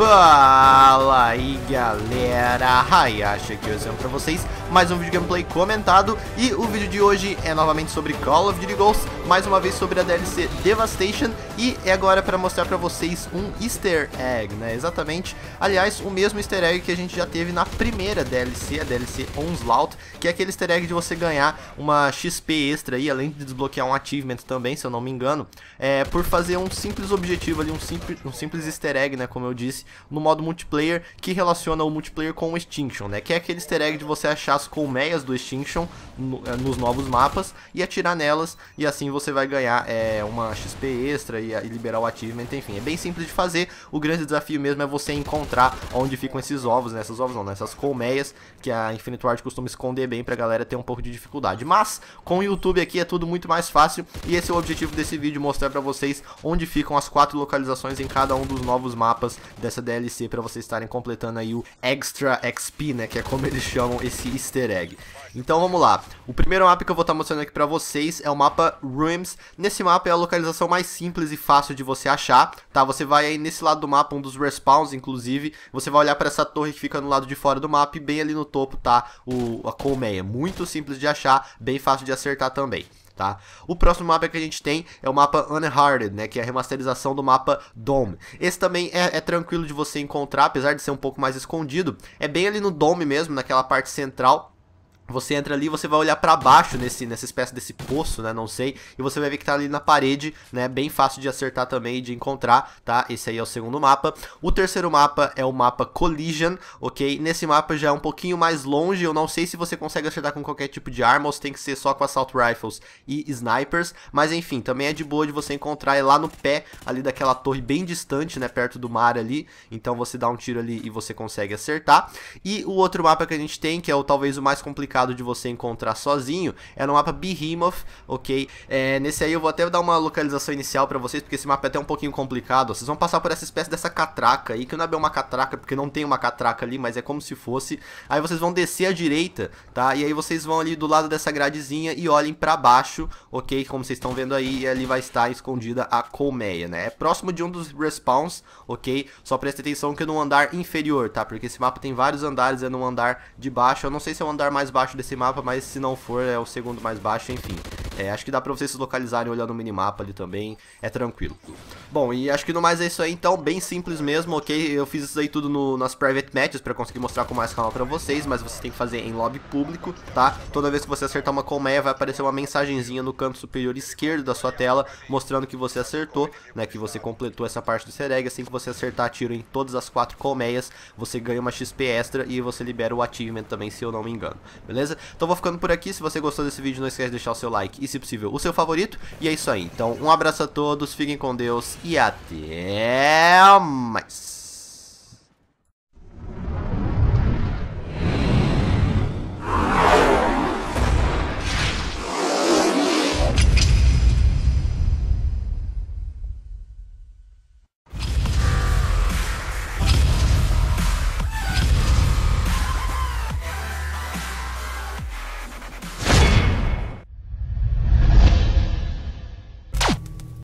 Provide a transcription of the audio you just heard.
Fala aí galera, Hayashi aqui hoje é pra vocês, mais um vídeo gameplay comentado E o vídeo de hoje é novamente sobre Call of Duty Ghosts, mais uma vez sobre a DLC Devastation E é agora para mostrar pra vocês um easter egg, né, exatamente Aliás, o mesmo easter egg que a gente já teve na primeira DLC, a DLC Onslaught Que é aquele easter egg de você ganhar uma XP extra aí, além de desbloquear um achievement também, se eu não me engano É, por fazer um simples objetivo ali, um simples, um simples easter egg, né, como eu disse no modo multiplayer que relaciona o multiplayer com o Extinction, né? Que é aquele easter egg de você achar as colmeias do Extinction no, eh, nos novos mapas e atirar nelas e assim você vai ganhar é, uma XP extra e, e, liberar o achievement, enfim. É bem simples de fazer, o grande desafio mesmo é você encontrar onde ficam esses ovos, né? Essas ovos não, né? Essas colmeias que a Infinite Ward costuma esconder bem pra galera ter um pouco de dificuldade. Mas com o YouTube aqui é tudo muito mais fácil e esse é o objetivo desse vídeo, mostrar pra vocês onde ficam as quatro localizações em cada um dos novos mapas dessa essa DLC para vocês estarem completando aí o Extra XP, né, que é como eles chamam esse easter egg. Então vamos lá, o primeiro mapa que eu vou estar tá mostrando aqui para vocês é o mapa Rooms. Nesse mapa é a localização mais simples e fácil de você achar, tá? Você vai aí nesse lado do mapa, um dos respawns inclusive, você vai olhar para essa torre que fica no lado de fora do mapa e bem ali no topo tá o, a colmeia. Muito simples de achar, bem fácil de acertar também tá? O próximo mapa que a gente tem é o mapa Unhearted, né? Que é a remasterização do mapa Dome. Esse também é, é, tranquilo de você encontrar, apesar de ser um pouco mais escondido. É bem ali no Dome mesmo, naquela parte central. Você entra ali, você vai olhar para baixo nesse, nessa espécie desse poço, né? Não sei. E você vai ver que tá ali na parede, né? Bem fácil de acertar também e de encontrar, tá? Esse aí é o segundo mapa. O terceiro mapa é o mapa Collision, ok? Nesse mapa já é um pouquinho mais longe. Eu não sei se você consegue acertar com qualquer tipo de arma ou se tem que ser só com assault rifles e snipers. Mas enfim, também é de boa de você encontrar é lá no pé ali daquela torre bem distante, né? Perto do mar ali. Então você dá um tiro ali e você consegue acertar. E o outro mapa que a gente tem, que é o talvez o mais complicado complicado de você encontrar sozinho, é no mapa Behemoth, ok? É, nesse aí eu vou até dar uma localização inicial pra vocês, porque esse mapa é até um pouquinho complicado. Vocês vão passar por essa espécie dessa catraca aí, que não é bem uma catraca, porque não tem uma catraca ali, mas é como se fosse. Aí vocês vão descer à direita, tá? E aí vocês vão ali do lado dessa gradezinha e olhem pra baixo, ok? Como vocês estão vendo aí, ali vai estar escondida a colmeia, né? É próximo de um dos respawns, ok? Só presta atenção que é no andar inferior, tá? Porque esse mapa tem vários andares, é no andar de baixo. Eu não sei se é o andar mais baixo baixo desse mapa, mas se não for, é o segundo mais baixo, enfim. É, acho que dá pra vocês se localizarem olhando o minimapa ali também, é tranquilo. Bom, e acho que no mais é isso aí, então, bem simples mesmo, ok? Eu fiz isso aí tudo no, nas private matches pra conseguir mostrar com mais calma pra vocês, mas você tem que fazer em lobby público, tá? Toda vez que você acertar uma colmeia, vai aparecer uma mensagenzinha no canto superior esquerdo da sua tela, mostrando que você acertou, né, que você completou essa parte do Sereg, assim que você acertar tiro em todas as quatro colmeias, você ganha uma XP extra e você libera o achievement também, se eu não me engano, beleza? Então vou ficando por aqui, se você gostou desse vídeo, não esquece de deixar o seu like e se possível, o seu favorito. E é isso aí. Então, um abraço a todos, fiquem com Deus e até mais.